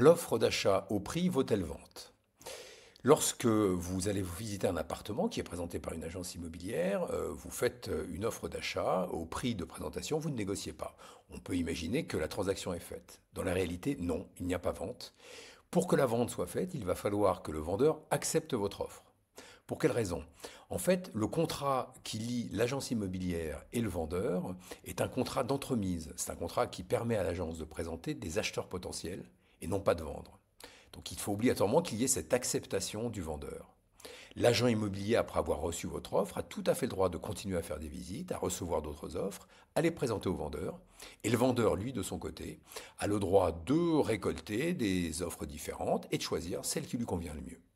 L'offre d'achat au prix vaut-elle vente Lorsque vous allez visiter un appartement qui est présenté par une agence immobilière, euh, vous faites euh, une offre d'achat au prix de présentation, vous ne négociez pas. On peut imaginer que la transaction est faite. Dans la réalité, non, il n'y a pas vente. Pour que la vente soit faite, il va falloir que le vendeur accepte votre offre. Pour quelle raison En fait, le contrat qui lie l'agence immobilière et le vendeur est un contrat d'entremise. C'est un contrat qui permet à l'agence de présenter des acheteurs potentiels et non pas de vendre. Donc il faut obligatoirement qu'il y ait cette acceptation du vendeur. L'agent immobilier, après avoir reçu votre offre, a tout à fait le droit de continuer à faire des visites, à recevoir d'autres offres, à les présenter au vendeur. Et le vendeur, lui, de son côté, a le droit de récolter des offres différentes et de choisir celle qui lui convient le mieux.